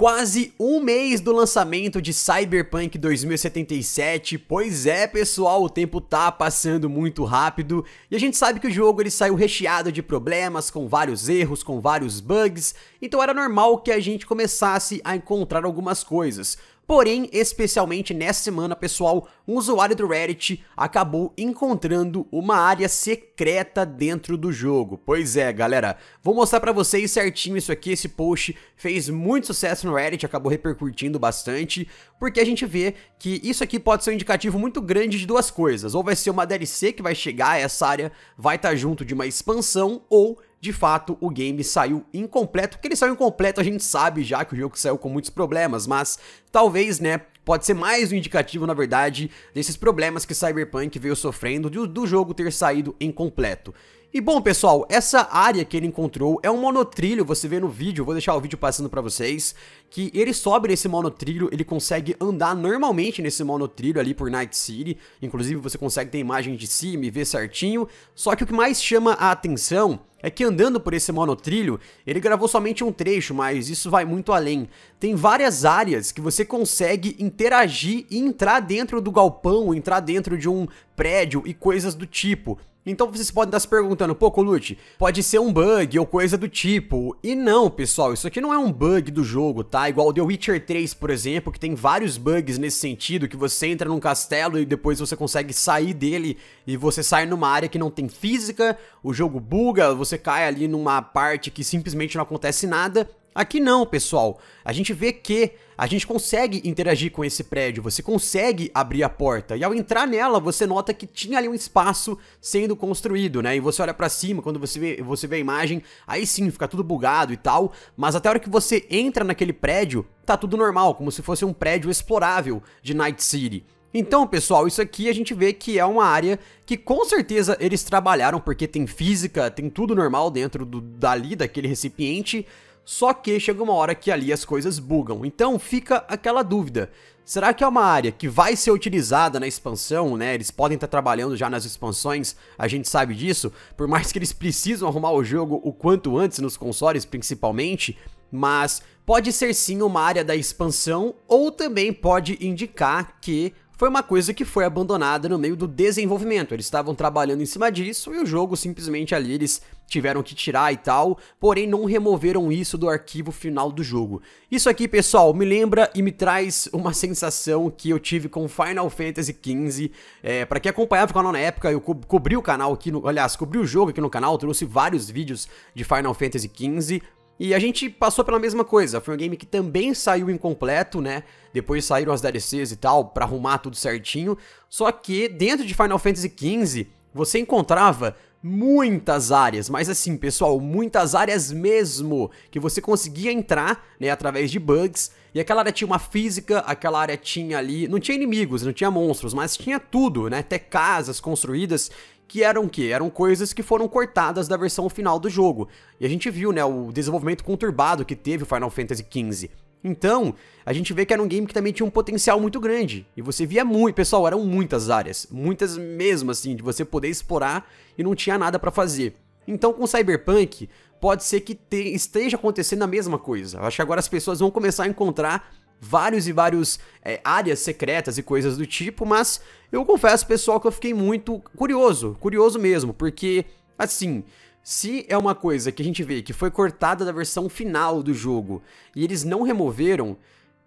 Quase um mês do lançamento de Cyberpunk 2077, pois é pessoal, o tempo tá passando muito rápido e a gente sabe que o jogo ele saiu recheado de problemas, com vários erros, com vários bugs, então era normal que a gente começasse a encontrar algumas coisas. Porém, especialmente nessa semana, pessoal, um usuário do Reddit acabou encontrando uma área secreta dentro do jogo. Pois é, galera, vou mostrar para vocês certinho isso aqui, esse post fez muito sucesso no Reddit, acabou repercutindo bastante, porque a gente vê que isso aqui pode ser um indicativo muito grande de duas coisas, ou vai ser uma DLC que vai chegar, essa área vai estar tá junto de uma expansão, ou de fato o game saiu incompleto, porque ele saiu incompleto a gente sabe já que o jogo saiu com muitos problemas, mas talvez, né, pode ser mais um indicativo, na verdade, desses problemas que Cyberpunk veio sofrendo do, do jogo ter saído incompleto. E bom, pessoal, essa área que ele encontrou é um monotrilho, você vê no vídeo, vou deixar o vídeo passando pra vocês, que ele sobe nesse monotrilho, ele consegue andar normalmente nesse monotrilho ali por Night City, inclusive você consegue ter imagem de cima e ver certinho, só que o que mais chama a atenção é que andando por esse monotrilho, ele gravou somente um trecho, mas isso vai muito além. Tem várias áreas que você consegue interagir e entrar dentro do galpão, entrar dentro de um prédio e coisas do tipo. Então vocês podem estar se perguntando, pô, Colute, pode ser um bug ou coisa do tipo. E não, pessoal, isso aqui não é um bug do jogo, tá? Igual o The Witcher 3, por exemplo, que tem vários bugs nesse sentido, que você entra num castelo e depois você consegue sair dele e você sai numa área que não tem física, o jogo buga, você cai ali numa parte que simplesmente não acontece nada. Aqui não, pessoal. A gente vê que a gente consegue interagir com esse prédio, você consegue abrir a porta. E ao entrar nela, você nota que tinha ali um espaço sendo construído, né? E você olha para cima, quando você vê, você vê a imagem, aí sim, fica tudo bugado e tal. Mas até a hora que você entra naquele prédio, tá tudo normal, como se fosse um prédio explorável de Night City. Então, pessoal, isso aqui a gente vê que é uma área que com certeza eles trabalharam, porque tem física, tem tudo normal dentro do, dali, daquele recipiente, só que chega uma hora que ali as coisas bugam. Então fica aquela dúvida. Será que é uma área que vai ser utilizada na expansão, né? Eles podem estar trabalhando já nas expansões, a gente sabe disso. Por mais que eles precisam arrumar o jogo o quanto antes nos consoles, principalmente, mas pode ser sim uma área da expansão ou também pode indicar que foi uma coisa que foi abandonada no meio do desenvolvimento. Eles estavam trabalhando em cima disso e o jogo simplesmente ali eles tiveram que tirar e tal, porém não removeram isso do arquivo final do jogo. Isso aqui, pessoal, me lembra e me traz uma sensação que eu tive com Final Fantasy XV. É, para quem acompanhava o canal na época, eu co cobri o canal aqui, no, aliás, cobri o jogo aqui no canal, trouxe vários vídeos de Final Fantasy XV, e a gente passou pela mesma coisa, foi um game que também saiu incompleto, né? Depois saíram as DLCs e tal, para arrumar tudo certinho. Só que dentro de Final Fantasy XV, você encontrava muitas áreas, mas assim, pessoal, muitas áreas mesmo, que você conseguia entrar, né, através de bugs, e aquela área tinha uma física, aquela área tinha ali, não tinha inimigos, não tinha monstros, mas tinha tudo, né, até casas construídas, que eram o quê? Eram coisas que foram cortadas da versão final do jogo. E a gente viu, né, o desenvolvimento conturbado que teve o Final Fantasy XV. Então, a gente vê que era um game que também tinha um potencial muito grande. E você via muito, pessoal, eram muitas áreas, muitas mesmo assim, de você poder explorar e não tinha nada para fazer. Então, com Cyberpunk, pode ser que te, esteja acontecendo a mesma coisa. acho que agora as pessoas vão começar a encontrar vários e vários é, áreas secretas e coisas do tipo, mas eu confesso, pessoal, que eu fiquei muito curioso, curioso mesmo, porque, assim, se é uma coisa que a gente vê que foi cortada da versão final do jogo e eles não removeram,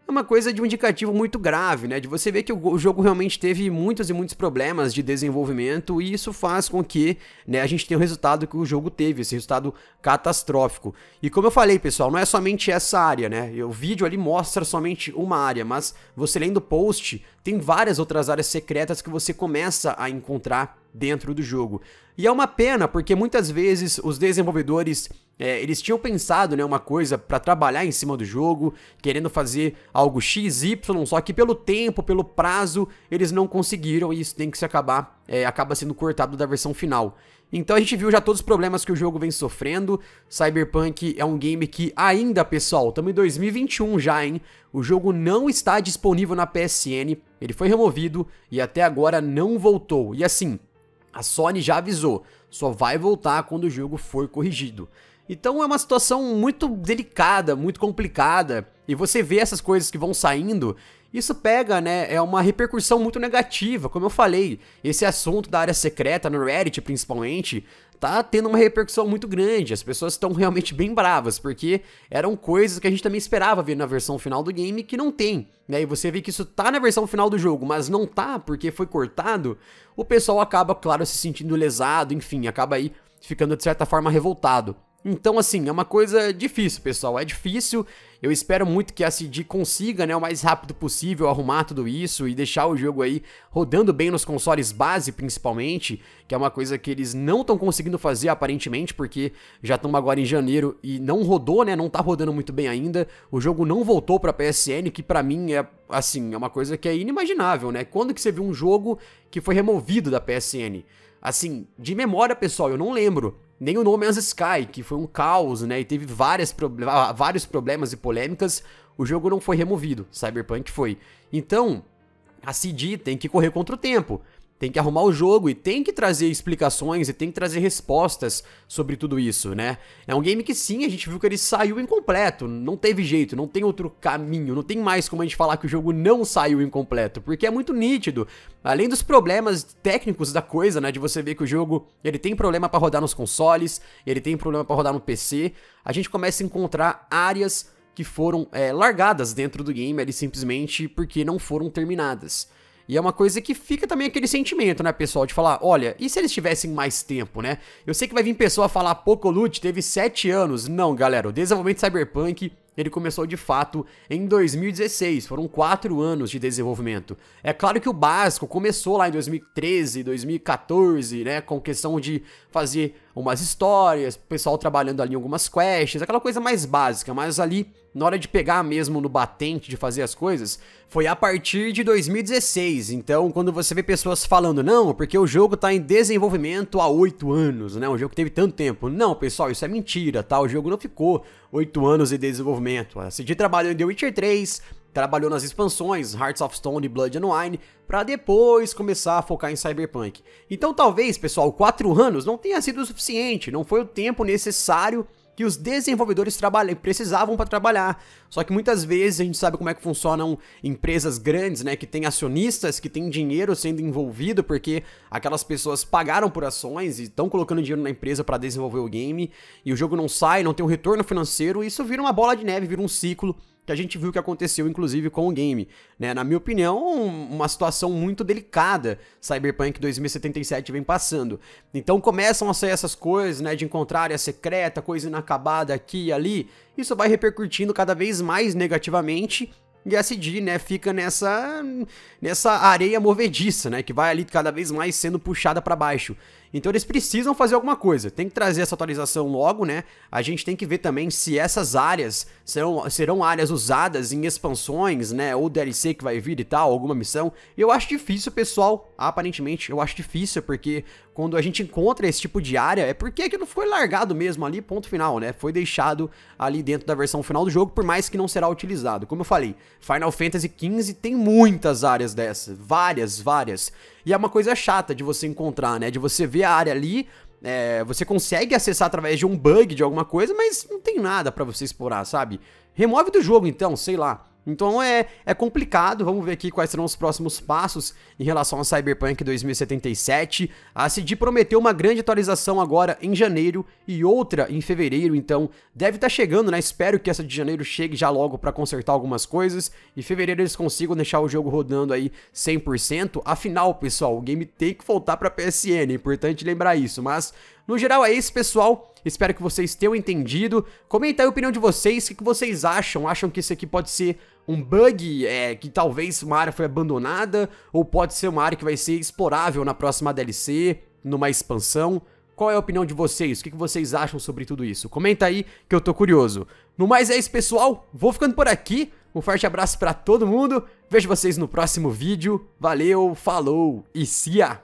é uma coisa de um indicativo muito grave, né? De você ver que o jogo realmente teve muitos e muitos problemas de desenvolvimento e isso faz com que né, a gente tenha o resultado que o jogo teve, esse resultado catastrófico. E como eu falei, pessoal, não é somente essa área, né? O vídeo ali mostra somente uma área, mas você lendo o post, tem várias outras áreas secretas que você começa a encontrar dentro do jogo. E é uma pena, porque muitas vezes os desenvolvedores é, eles tinham pensado né, uma coisa para trabalhar em cima do jogo, querendo fazer algo XY, só que pelo tempo, pelo prazo, eles não conseguiram e isso tem que se acabar, é, acaba sendo cortado da versão final. Então a gente viu já todos os problemas que o jogo vem sofrendo. Cyberpunk é um game que ainda, pessoal, estamos em 2021 já, hein? O jogo não está disponível na PSN, ele foi removido e até agora não voltou. E assim, a Sony já avisou, só vai voltar quando o jogo for corrigido. Então é uma situação muito delicada, muito complicada. E você vê essas coisas que vão saindo, isso pega, né? É uma repercussão muito negativa. Como eu falei, esse assunto da área secreta no Reddit, principalmente, tá tendo uma repercussão muito grande. As pessoas estão realmente bem bravas, porque eram coisas que a gente também esperava ver na versão final do game que não tem. Né? E você vê que isso tá na versão final do jogo, mas não tá porque foi cortado. O pessoal acaba, claro, se sentindo lesado, enfim, acaba aí ficando de certa forma revoltado. Então, assim, é uma coisa difícil, pessoal. É difícil. Eu espero muito que a CD consiga, né, o mais rápido possível arrumar tudo isso e deixar o jogo aí rodando bem nos consoles base, principalmente, que é uma coisa que eles não estão conseguindo fazer aparentemente, porque já estamos agora em janeiro e não rodou, né, não tá rodando muito bem ainda. O jogo não voltou para PSN, que para mim é assim, é uma coisa que é inimaginável, né? Quando que você viu um jogo que foi removido da PSN? Assim, de memória, pessoal, eu não lembro. Nem o No Man's Sky, que foi um caos, né? E teve várias pro... vários problemas e polêmicas. O jogo não foi removido, Cyberpunk foi. Então, a CD tem que correr contra o tempo tem que arrumar o jogo e tem que trazer explicações e tem que trazer respostas sobre tudo isso, né? É um game que sim, a gente viu que ele saiu incompleto, não teve jeito, não tem outro caminho, não tem mais como a gente falar que o jogo não saiu incompleto, porque é muito nítido. Além dos problemas técnicos da coisa, né, de você ver que o jogo, ele tem problema para rodar nos consoles, ele tem problema para rodar no PC, a gente começa a encontrar áreas que foram é, largadas dentro do game ali simplesmente porque não foram terminadas. E é uma coisa que fica também aquele sentimento, né, pessoal? De falar, olha, e se eles tivessem mais tempo, né? Eu sei que vai vir pessoa falar, Poco Loot teve 7 anos. Não, galera, o desenvolvimento de Cyberpunk ele começou de fato em 2016, foram quatro anos de desenvolvimento. É claro que o básico começou lá em 2013, 2014, né, com questão de fazer umas histórias, o pessoal trabalhando ali algumas quests, aquela coisa mais básica, mas ali, na hora de pegar mesmo no batente de fazer as coisas, foi a partir de 2016. Então, quando você vê pessoas falando, não, porque o jogo tá em desenvolvimento há oito anos, né? O jogo teve tanto tempo. Não, pessoal, isso é mentira, tá? O jogo não ficou oito anos em desenvolvimento. A CD trabalhou em The Witcher 3, trabalhou nas expansões Hearts of Stone e Blood and Wine, para depois começar a focar em Cyberpunk. Então talvez, pessoal, 4 anos não tenha sido o suficiente, não foi o tempo necessário que os desenvolvedores precisavam para trabalhar. Só que muitas vezes a gente sabe como é que funcionam empresas grandes, né, que tem acionistas, que tem dinheiro sendo envolvido porque aquelas pessoas pagaram por ações e estão colocando dinheiro na empresa para desenvolver o game e o jogo não sai, não tem um retorno financeiro, e isso vira uma bola de neve, vira um ciclo que a gente viu que aconteceu, inclusive, com o game. Né? Na minha opinião, uma situação muito delicada Cyberpunk 2077 vem passando. Então começam a sair essas coisas, né? De encontrar área secreta, coisa inacabada aqui e ali. Isso vai repercutindo cada vez mais negativamente e a CD, né, fica nessa nessa areia movediça, né, que vai ali cada vez mais sendo puxada para baixo. Então eles precisam fazer alguma coisa. Tem que trazer essa atualização logo, né? A gente tem que ver também se essas áreas serão, serão áreas usadas em expansões, né, ou DLC que vai vir e tal, alguma missão. Eu acho difícil, pessoal. Aparentemente, eu acho difícil porque quando a gente encontra esse tipo de área, é porque aquilo foi largado mesmo ali, ponto final, né? Foi deixado ali dentro da versão final do jogo, por mais que não será utilizado. Como eu falei, Final Fantasy XV tem muitas áreas dessas, várias, várias. E é uma coisa chata de você encontrar, né? De você ver a área ali, é, você consegue acessar através de um bug de alguma coisa, mas não tem nada para você explorar, sabe? Remove do jogo então, sei lá. Então é, é complicado, vamos ver aqui quais serão os próximos passos em relação ao Cyberpunk 2077. A CD prometeu uma grande atualização agora em janeiro e outra em fevereiro, então deve estar tá chegando, né? Espero que essa de janeiro chegue já logo para consertar algumas coisas e fevereiro eles consigam deixar o jogo rodando aí 100%. Afinal, pessoal, o game tem que voltar para PSN, é importante lembrar isso, mas no geral é isso, pessoal. Espero que vocês tenham entendido. Comenta aí a opinião de vocês, o que vocês acham? Acham que isso aqui pode ser um bug é, que talvez uma área foi abandonada, ou pode ser uma área que vai ser explorável na próxima DLC, numa expansão. Qual é a opinião de vocês? O que vocês acham sobre tudo isso? Comenta aí que eu tô curioso. No mais é isso, pessoal. Vou ficando por aqui. Um forte abraço para todo mundo. Vejo vocês no próximo vídeo. Valeu, falou e cia!